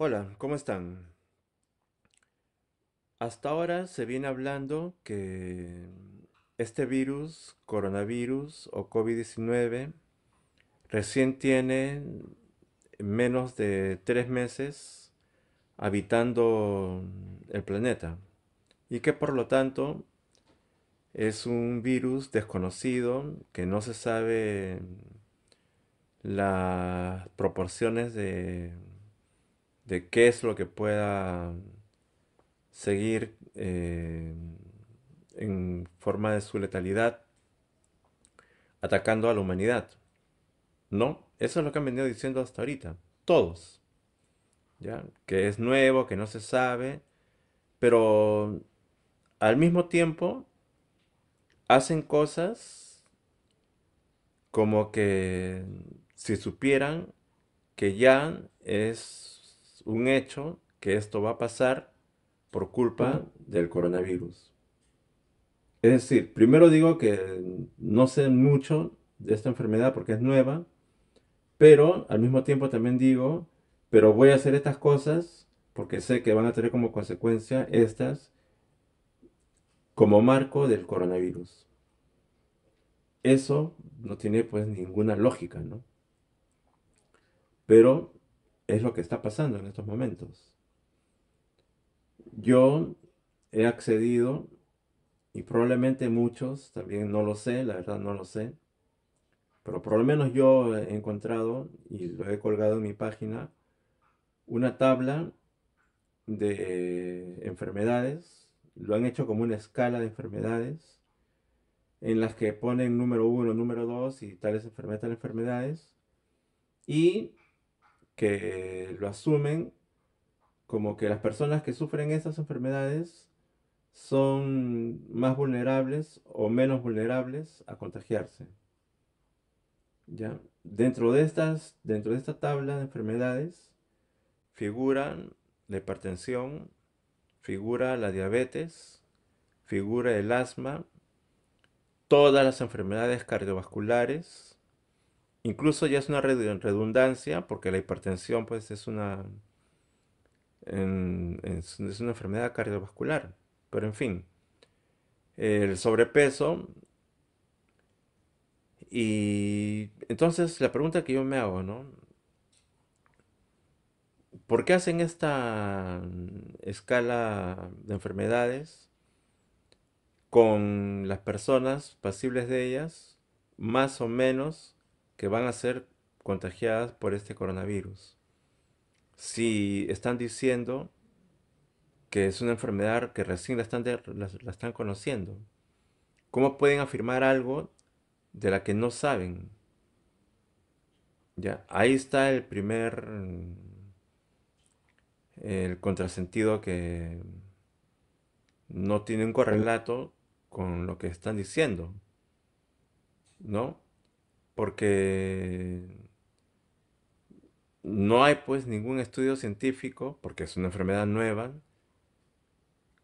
Hola, ¿cómo están? Hasta ahora se viene hablando que este virus, coronavirus o COVID-19, recién tiene menos de tres meses habitando el planeta y que por lo tanto es un virus desconocido que no se sabe las proporciones de de qué es lo que pueda seguir eh, en forma de su letalidad atacando a la humanidad. No, eso es lo que han venido diciendo hasta ahorita, todos. ¿Ya? Que es nuevo, que no se sabe, pero al mismo tiempo hacen cosas como que si supieran que ya es un hecho que esto va a pasar por culpa del coronavirus. Es decir, primero digo que no sé mucho de esta enfermedad porque es nueva, pero al mismo tiempo también digo, pero voy a hacer estas cosas porque sé que van a tener como consecuencia estas como marco del coronavirus. Eso no tiene pues ninguna lógica, ¿no? Pero es lo que está pasando en estos momentos. Yo he accedido, y probablemente muchos, también no lo sé, la verdad no lo sé, pero por lo menos yo he encontrado, y lo he colgado en mi página, una tabla de enfermedades, lo han hecho como una escala de enfermedades, en las que ponen número uno, número dos y tales enfermedades, tales enfermedades, y que lo asumen como que las personas que sufren estas enfermedades son más vulnerables o menos vulnerables a contagiarse. ¿Ya? Dentro, de estas, dentro de esta tabla de enfermedades figuran la hipertensión, figura la diabetes, figura el asma, todas las enfermedades cardiovasculares, incluso ya es una redundancia porque la hipertensión pues es una, es una enfermedad cardiovascular. Pero en fin, el sobrepeso y entonces la pregunta que yo me hago, ¿no? ¿Por qué hacen esta escala de enfermedades con las personas pasibles de ellas, más o menos que van a ser contagiadas por este coronavirus. Si están diciendo que es una enfermedad que recién la están, están conociendo, ¿cómo pueden afirmar algo de la que no saben? Ya, ahí está el primer el contrasentido que no tiene un correlato con lo que están diciendo. ¿No? porque no hay pues ningún estudio científico, porque es una enfermedad nueva,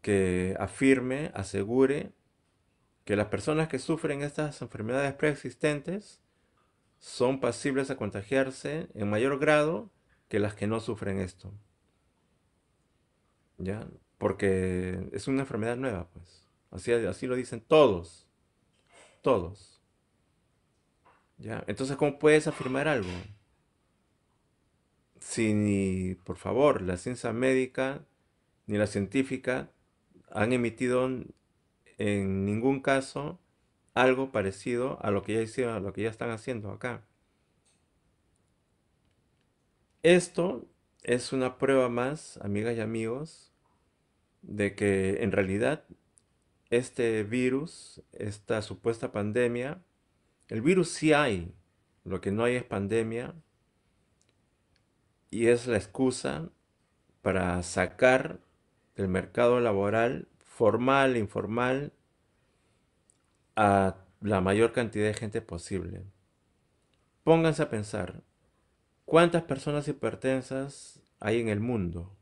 que afirme, asegure que las personas que sufren estas enfermedades preexistentes son pasibles a contagiarse en mayor grado que las que no sufren esto. ¿Ya? Porque es una enfermedad nueva, pues. Así, así lo dicen todos. Todos. Ya, entonces, ¿cómo puedes afirmar algo? Si ni, por favor, la ciencia médica ni la científica han emitido en ningún caso algo parecido a lo que ya hicieron, a lo que ya están haciendo acá. Esto es una prueba más, amigas y amigos, de que en realidad este virus, esta supuesta pandemia, el virus sí hay, lo que no hay es pandemia y es la excusa para sacar del mercado laboral, formal e informal, a la mayor cantidad de gente posible. Pónganse a pensar, ¿cuántas personas hipertensas hay en el mundo?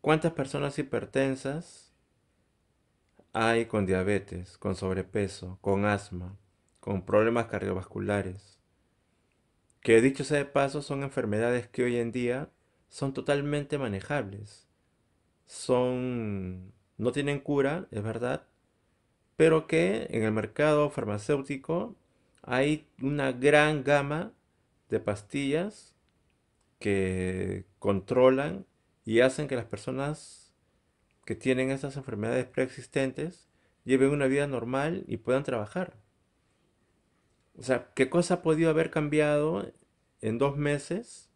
¿Cuántas personas hipertensas hay con diabetes, con sobrepeso, con asma, con problemas cardiovasculares, que dicho sea de paso son enfermedades que hoy en día son totalmente manejables. Son no tienen cura, es verdad, pero que en el mercado farmacéutico hay una gran gama de pastillas que controlan y hacen que las personas que tienen estas enfermedades preexistentes lleven una vida normal y puedan trabajar. O sea, ¿qué cosa ha podido haber cambiado en dos meses?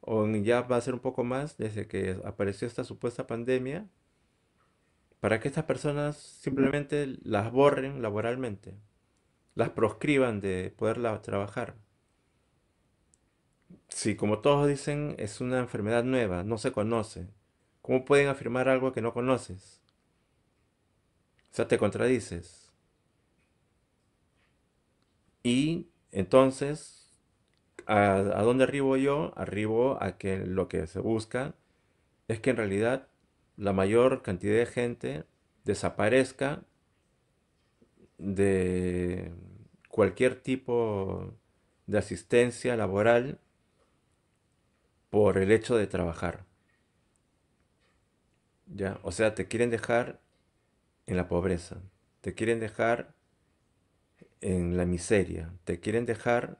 O ya va a ser un poco más desde que apareció esta supuesta pandemia para que estas personas simplemente las borren laboralmente, las proscriban de poder trabajar. Si como todos dicen es una enfermedad nueva, no se conoce, ¿Cómo pueden afirmar algo que no conoces? O sea, te contradices. Y entonces, ¿a, a dónde arribo yo? Arribo a que lo que se busca es que en realidad la mayor cantidad de gente desaparezca de cualquier tipo de asistencia laboral por el hecho de trabajar. O sea, te quieren dejar en la pobreza, te quieren dejar en la miseria, te quieren dejar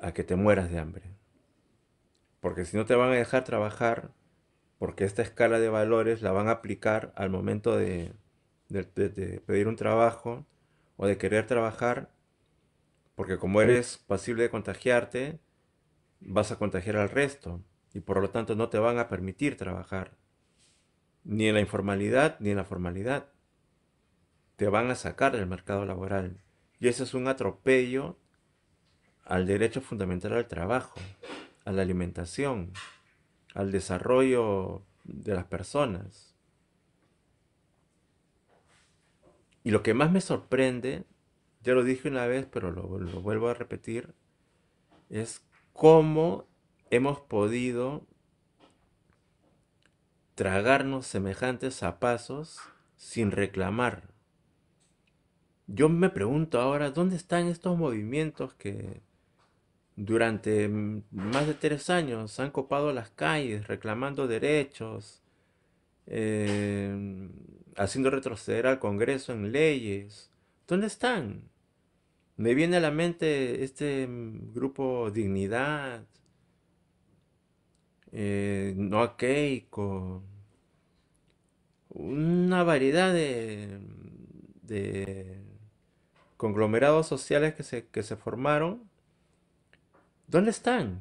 a que te mueras de hambre. Porque si no te van a dejar trabajar, porque esta escala de valores la van a aplicar al momento de, de pedir un trabajo o de querer trabajar, porque como eres pasible de contagiarte, vas a contagiar al resto y por lo tanto no te van a permitir trabajar ni en la informalidad ni en la formalidad. Te van a sacar del mercado laboral. Y eso es un atropello al derecho fundamental al trabajo, a la alimentación, al desarrollo de las personas. Y lo que más me sorprende, ya lo dije una vez, pero lo, vuelvo a repetir, es cómo hemos podido tragarnos semejantes zapazos sin reclamar. Yo me pregunto ahora, ¿dónde están estos movimientos que durante más de tres años han copado las calles reclamando derechos, em, haciendo retroceder al Congreso en leyes? ¿Dónde están? Me viene a la mente este grupo Dignidad, eh, no con una variedad de, conglomerados sociales que se, que se formaron. ¿Dónde están?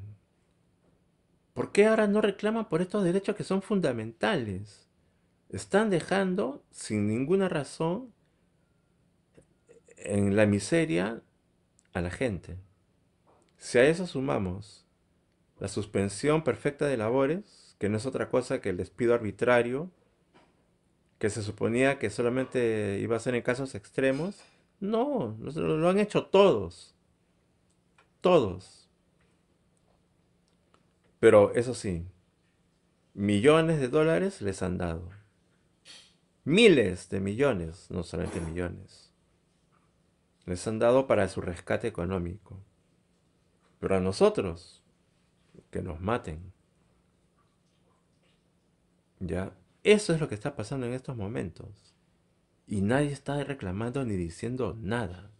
¿Por qué ahora no reclaman por estos derechos que son fundamentales? Están dejando sin ninguna razón en la miseria a la gente. Si a eso sumamos la suspensión perfecta de labores, que no es otra cosa que el despido arbitrario, que se suponía que solamente iba a ser en casos extremos. No, lo, han hecho todos. Todos. Pero eso sí, millones de dólares les han dado. Miles de millones, no solamente millones. Les han dado para su rescate económico. Pero a nosotros, que nos maten. ¿Ya? Eso es lo que está pasando en estos momentos. Y nadie está reclamando ni diciendo nada.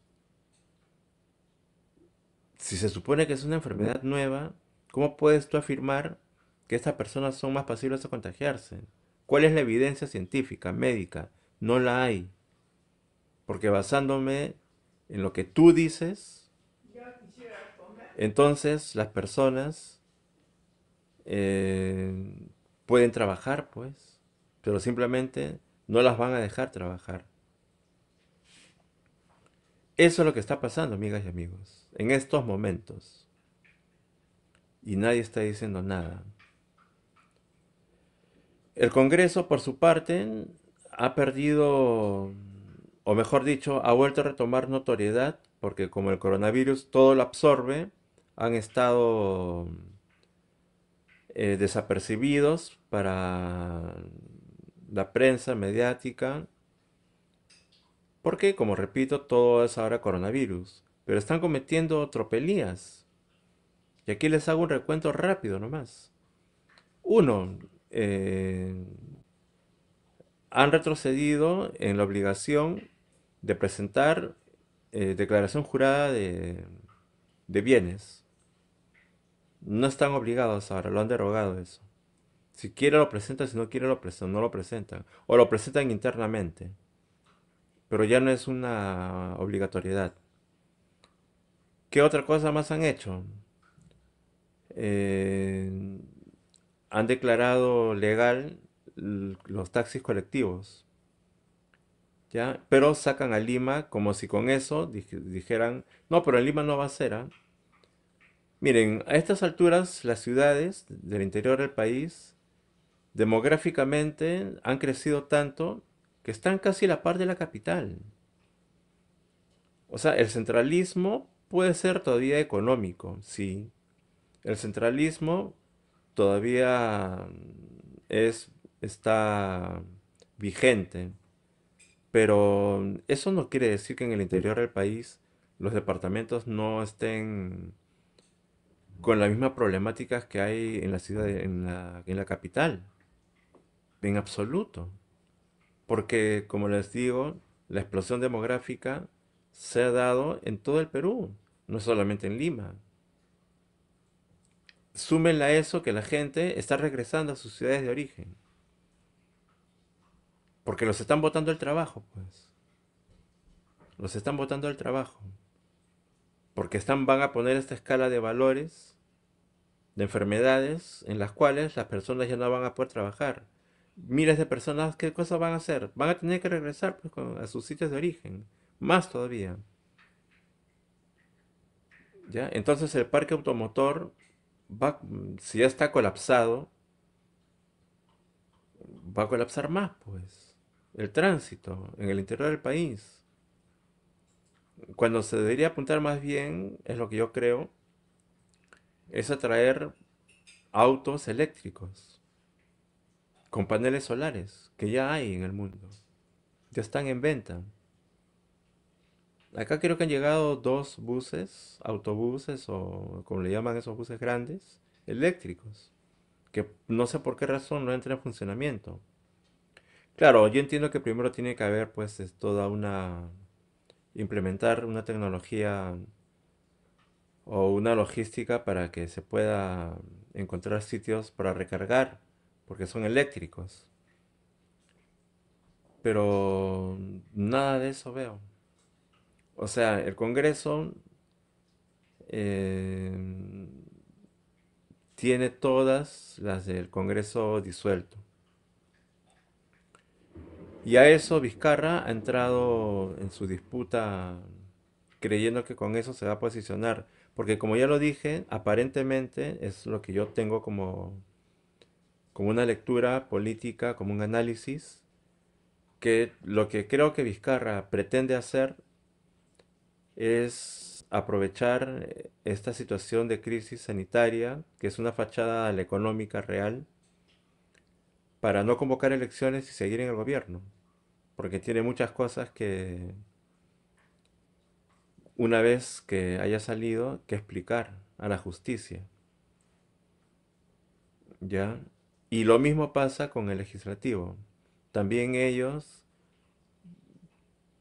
Si se supone que es una enfermedad nueva, ¿cómo puedes tú afirmar que estas personas son más pasibles a contagiarse? ¿Cuál es la evidencia científica, médica? No la hay. Porque basándome en lo que tú dices, entonces las personas eh, pueden trabajar, pues, pero simplemente no las van a dejar trabajar. Eso es lo que está pasando, amigas y amigos, en estos momentos. Y nadie está diciendo nada. El Congreso, por su parte, ha perdido, o mejor dicho, ha vuelto a retomar notoriedad, porque como el coronavirus todo lo absorbe, han estado eh, desapercibidos para la prensa mediática, porque, como repito, todo es ahora coronavirus, pero están cometiendo tropelías. Y aquí les hago un recuento rápido nomás. Uno, eh, han retrocedido en la obligación de presentar eh, declaración jurada de bienes. No están obligados ahora, lo han derogado eso. Si quiere lo presenta, si no quiere lo presentan, no lo presentan. O lo presentan internamente. Pero ya no es una obligatoriedad. ¿Qué otra cosa más han hecho? Eh, han declarado legal los taxis colectivos. ¿Ya? Pero sacan a Lima como si con eso dijeran, no, pero en Lima no va a ser. ¿ah? Miren, a estas alturas las ciudades del interior del país demográficamente han crecido tanto que están casi a la par de la capital. O sea, el centralismo puede ser todavía económico, sí. El centralismo todavía mm, es, está vigente, pero eso no quiere decir que en el interior del país los departamentos no estén con las mismas problemáticas que hay en la ciudad, en, la, en la capital, en absoluto. Porque, como les digo, la explosión demográfica se ha dado en todo el Perú, no solamente en Lima. Súmenle a eso que la gente está regresando a sus ciudades de origen. Porque los están votando el trabajo, pues. Los están votando el trabajo. Porque están, van a poner esta escala de valores de enfermedades en las cuales las personas ya no van a poder trabajar. Miles de personas, ¿qué cosas van a hacer? Van a tener que regresar pues, a sus sitios de origen, más todavía. ¿Ya? Entonces el parque automotor, va, si ya está colapsado, va a colapsar más, pues. El tránsito en el interior del país. Cuando se debería apuntar más bien, es lo que yo creo, es atraer autos eléctricos con paneles solares que ya hay en el mundo. Ya están en venta. Acá creo que han llegado dos buses, autobuses o como le llaman esos buses grandes, eléctricos, que no sé por qué razón no entran en funcionamiento. Claro, yo entiendo que primero tiene que haber pues toda una implementar una tecnología o una logística para que se pueda encontrar sitios para recargar, porque son eléctricos. Pero nada de eso veo. O sea, el Congreso eh, tiene todas las del Congreso disuelto. Y a eso Vizcarra ha entrado en su disputa creyendo que con eso se va a posicionar. Porque como ya lo dije, aparentemente es lo que yo tengo como, como una lectura política, como un análisis, que lo que creo que Vizcarra pretende hacer es aprovechar esta situación de crisis sanitaria, que es una fachada a la económica real, para no convocar elecciones y seguir en el gobierno, porque tiene muchas cosas que, una vez que haya salido, que explicar a la justicia. ¿Ya? Y lo mismo pasa con el legislativo. También ellos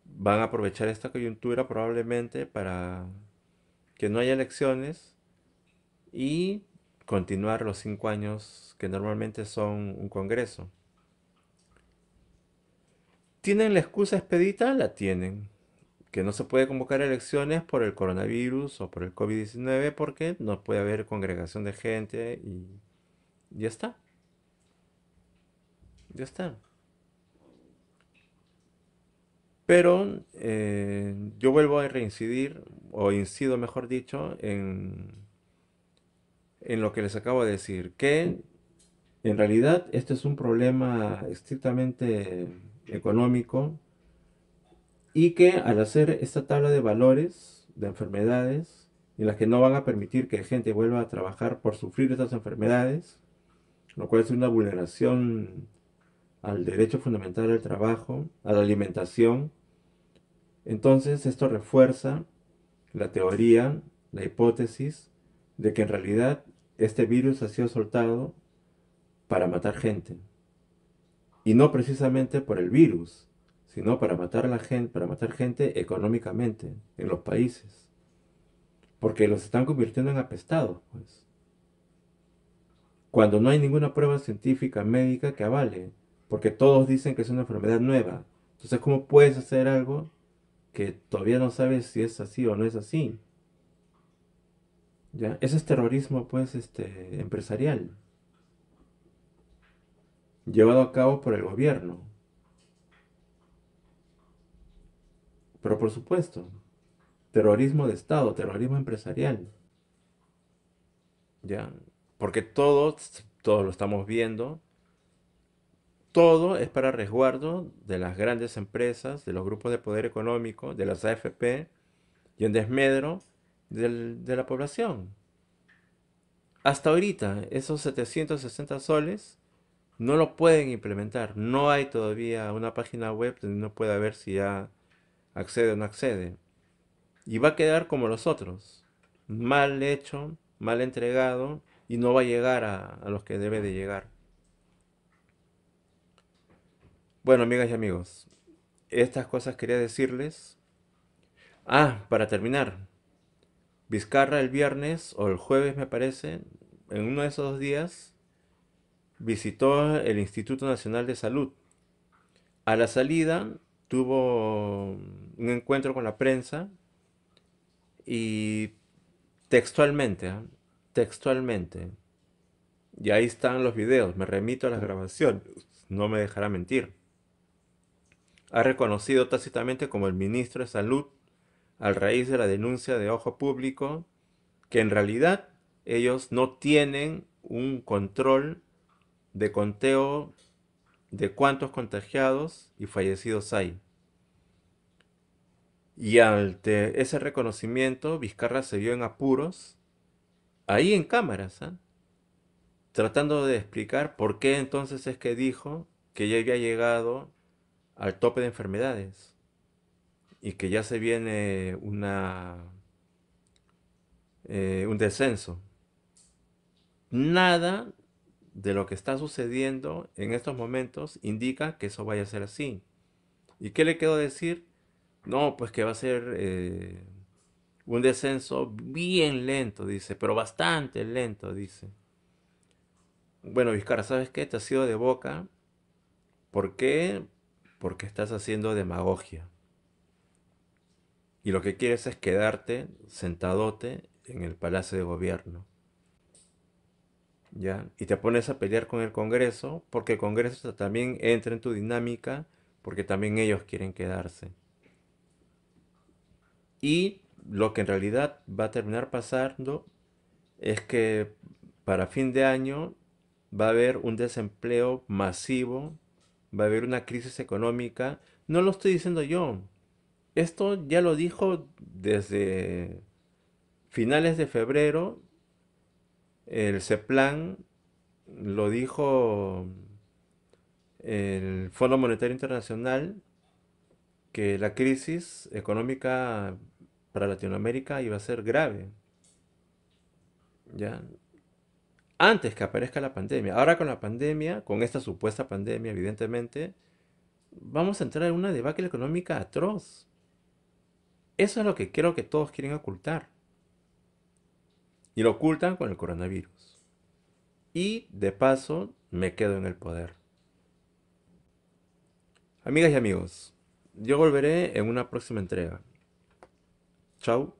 van a aprovechar esta coyuntura probablemente para que no haya elecciones y continuar los cinco años que normalmente son un congreso. ¿Tienen la excusa expedita? La tienen que no se puede convocar elecciones por el coronavirus o por el COVID-19 porque no puede haber congregación de gente y ya está. Ya está. Pero eh, yo vuelvo a reincidir, o incido mejor dicho, en, en lo que les acabo de decir, que en realidad este es un problema estrictamente económico, y que al hacer esta tabla de valores de enfermedades en las que no van a permitir que gente vuelva a trabajar por sufrir estas enfermedades, lo cual es una vulneración al derecho fundamental al trabajo, a la alimentación, entonces esto refuerza la teoría, la hipótesis de que en realidad este virus ha sido soltado para matar gente. Y no precisamente por el virus, sino para matar a la gente, para matar gente económicamente en los países. Porque los están convirtiendo en apestados, pues. Cuando no hay ninguna prueba científica médica que avale, porque todos dicen que es una enfermedad nueva. Entonces, ¿cómo puedes hacer algo que todavía no sabes si es así o no es así? ¿Ya? es terrorismo, pues, este, empresarial. Llevado a cabo por el gobierno Pero por supuesto, terrorismo de Estado, terrorismo empresarial. ¿Ya? Porque todos, todos lo estamos viendo, todo es para resguardo de las grandes empresas, de los grupos de poder económico, de las AFP y en desmedro de la población. Hasta ahorita, esos 760 soles no lo pueden implementar. No hay todavía una página web donde uno pueda ver si ya accede o no accede. Y va a quedar como los otros, mal hecho, mal entregado y no va a llegar a, los que debe de llegar. Bueno, amigas y amigos, estas cosas quería decirles. Ah, para terminar, Vizcarra el viernes o el jueves me parece, en uno de esos dos días, visitó el Instituto Nacional de Salud. A la salida tuvo un encuentro con la prensa y textualmente, ¿ah? textualmente, y ahí están los videos, me remito a la grabación, no me dejará mentir. Ha reconocido tácitamente como el ministro de Salud al raíz de la denuncia de ojo público que en realidad ellos no tienen un control de conteo de cuántos contagiados y fallecidos hay. Y ante ese reconocimiento, Vizcarra se vio en apuros, ahí en cámaras, ¿ah? tratando de explicar por qué entonces es que dijo que ya había llegado al tope de enfermedades y que ya se viene una, eh, un descenso. Nada de lo que está sucediendo en estos momentos indica que eso vaya a ser así. ¿Y qué le quedó decir? No, pues que va a ser eh, un descenso bien lento, dice, pero bastante lento, dice. Bueno, Vizcarra, ¿sabes qué? Te has sido de boca. ¿Por qué? Porque estás haciendo demagogia. Y lo que quieres es quedarte sentadote en el Palacio de Gobierno. Y te pones a pelear con el Congreso porque el Congreso también entra en tu dinámica porque también ellos quieren quedarse. Y lo que en realidad va a terminar pasando es que para fin de año va a haber un desempleo masivo, va a haber una crisis económica. No lo estoy diciendo yo. Esto ya lo dijo desde finales de febrero el CEPLAN lo dijo el Fondo Monetario Internacional que la crisis económica para Latinoamérica iba a ser grave. Ya antes que aparezca la pandemia. Ahora con la pandemia, con esta supuesta pandemia, evidentemente, vamos a entrar en una debacle económica atroz. Eso es lo que creo que todos quieren ocultar y lo ocultan con el coronavirus. Y de paso me quedo en el poder. Amigas y amigos, yo volveré en una próxima entrega. Chao.